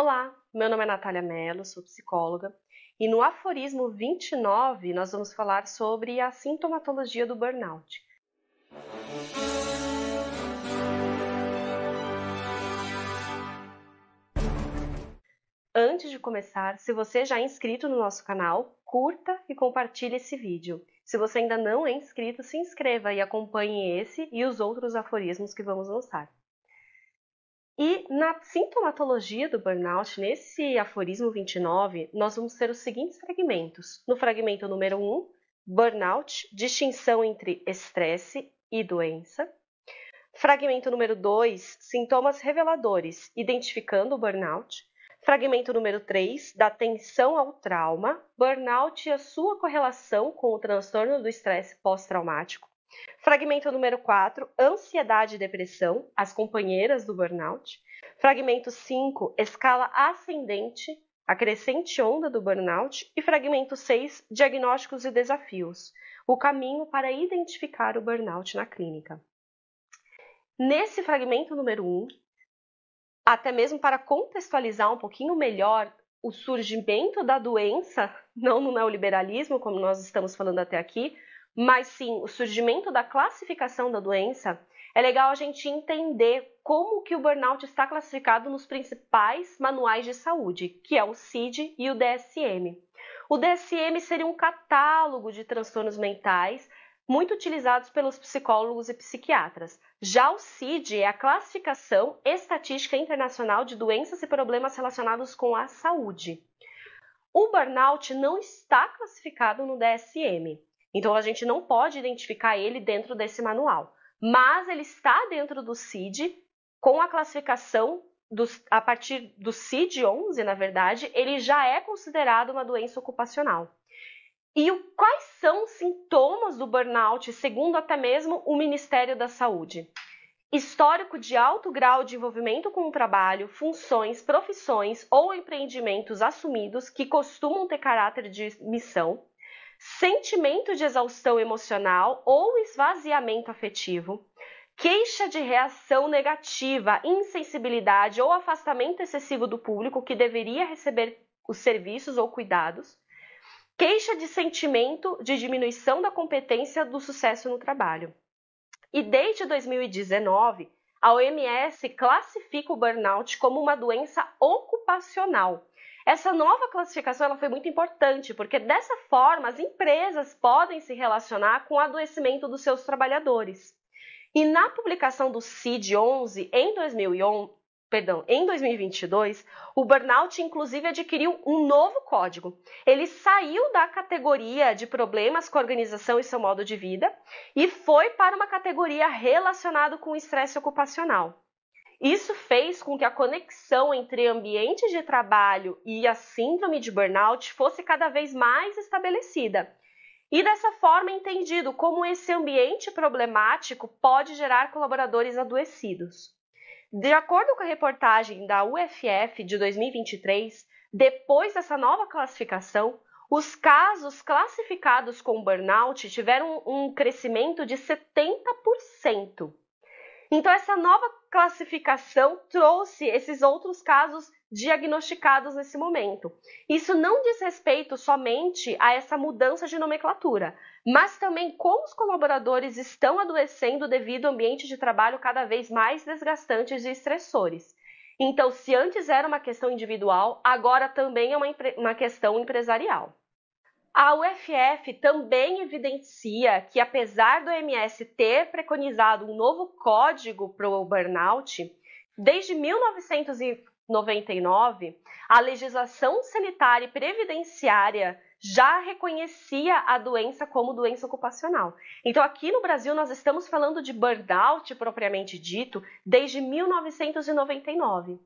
Olá, meu nome é Natália Mello, sou psicóloga, e no aforismo 29 nós vamos falar sobre a sintomatologia do burnout. Antes de começar, se você já é inscrito no nosso canal, curta e compartilhe esse vídeo. Se você ainda não é inscrito, se inscreva e acompanhe esse e os outros aforismos que vamos lançar. E na sintomatologia do burnout, nesse aforismo 29, nós vamos ter os seguintes fragmentos. No fragmento número 1, burnout, distinção entre estresse e doença. Fragmento número 2, sintomas reveladores, identificando o burnout. Fragmento número 3, da tensão ao trauma, burnout e a sua correlação com o transtorno do estresse pós-traumático. Fragmento número 4, ansiedade e depressão, as companheiras do burnout. Fragmento 5, escala ascendente, a crescente onda do burnout. E fragmento 6, diagnósticos e desafios, o caminho para identificar o burnout na clínica. Nesse fragmento número 1, um, até mesmo para contextualizar um pouquinho melhor o surgimento da doença, não no neoliberalismo, como nós estamos falando até aqui, mas sim o surgimento da classificação da doença, é legal a gente entender como que o burnout está classificado nos principais manuais de saúde, que é o CID e o DSM. O DSM seria um catálogo de transtornos mentais muito utilizados pelos psicólogos e psiquiatras. Já o CID é a classificação estatística internacional de doenças e problemas relacionados com a saúde. O burnout não está classificado no DSM. Então a gente não pode identificar ele dentro desse manual, mas ele está dentro do CID com a classificação dos, a partir do CID-11, na verdade, ele já é considerado uma doença ocupacional. E o, quais são os sintomas do burnout, segundo até mesmo o Ministério da Saúde? Histórico de alto grau de envolvimento com o trabalho, funções, profissões ou empreendimentos assumidos que costumam ter caráter de missão, sentimento de exaustão emocional ou esvaziamento afetivo, queixa de reação negativa, insensibilidade ou afastamento excessivo do público que deveria receber os serviços ou cuidados, queixa de sentimento de diminuição da competência do sucesso no trabalho. E desde 2019, a OMS classifica o burnout como uma doença ocupacional essa nova classificação ela foi muito importante, porque dessa forma as empresas podem se relacionar com o adoecimento dos seus trabalhadores. E na publicação do CID-11 em 2011, perdão, em 2022, o burnout inclusive adquiriu um novo código. Ele saiu da categoria de problemas com a organização e seu modo de vida e foi para uma categoria relacionada com o estresse ocupacional. Isso fez com que a conexão entre ambientes de trabalho e a síndrome de burnout fosse cada vez mais estabelecida. E dessa forma entendido como esse ambiente problemático pode gerar colaboradores adoecidos. De acordo com a reportagem da UFF de 2023, depois dessa nova classificação, os casos classificados com burnout tiveram um crescimento de 70%. Então, essa nova classificação trouxe esses outros casos diagnosticados nesse momento. Isso não diz respeito somente a essa mudança de nomenclatura, mas também como os colaboradores estão adoecendo devido ao ambiente de trabalho cada vez mais desgastantes e estressores. Então, se antes era uma questão individual, agora também é uma, uma questão empresarial. A UFF também evidencia que, apesar do MS ter preconizado um novo código para o burnout, desde 1999, a legislação sanitária e previdenciária já reconhecia a doença como doença ocupacional. Então, aqui no Brasil, nós estamos falando de burnout propriamente dito desde 1999.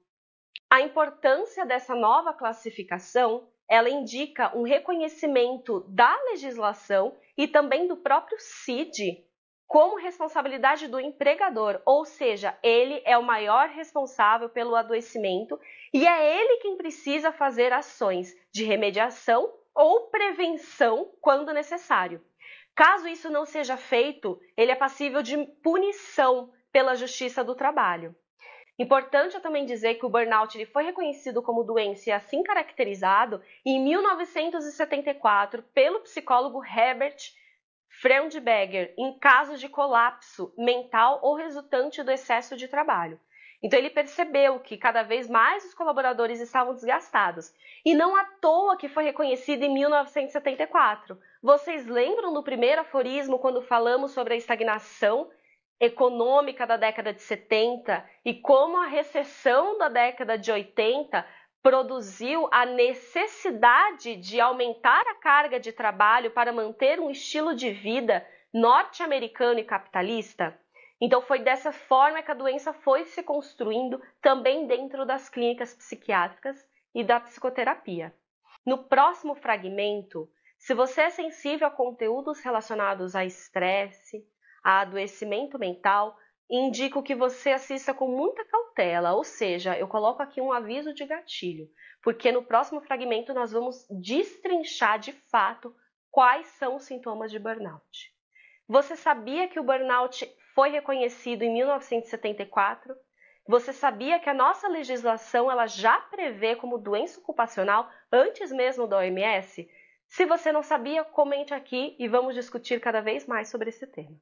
A importância dessa nova classificação ela indica um reconhecimento da legislação e também do próprio CID como responsabilidade do empregador, ou seja, ele é o maior responsável pelo adoecimento e é ele quem precisa fazer ações de remediação ou prevenção quando necessário. Caso isso não seja feito, ele é passível de punição pela Justiça do Trabalho. Importante também dizer que o burnout ele foi reconhecido como doença e assim caracterizado em 1974 pelo psicólogo Herbert Freundberger em casos de colapso mental ou resultante do excesso de trabalho. Então ele percebeu que cada vez mais os colaboradores estavam desgastados. E não à toa que foi reconhecido em 1974. Vocês lembram do primeiro aforismo quando falamos sobre a estagnação econômica da década de 70 e como a recessão da década de 80 produziu a necessidade de aumentar a carga de trabalho para manter um estilo de vida norte-americano e capitalista? Então, foi dessa forma que a doença foi se construindo também dentro das clínicas psiquiátricas e da psicoterapia. No próximo fragmento, se você é sensível a conteúdos relacionados a estresse, a adoecimento mental, indico que você assista com muita cautela, ou seja, eu coloco aqui um aviso de gatilho, porque no próximo fragmento nós vamos destrinchar de fato quais são os sintomas de burnout. Você sabia que o burnout foi reconhecido em 1974? Você sabia que a nossa legislação ela já prevê como doença ocupacional antes mesmo da OMS? Se você não sabia, comente aqui e vamos discutir cada vez mais sobre esse tema.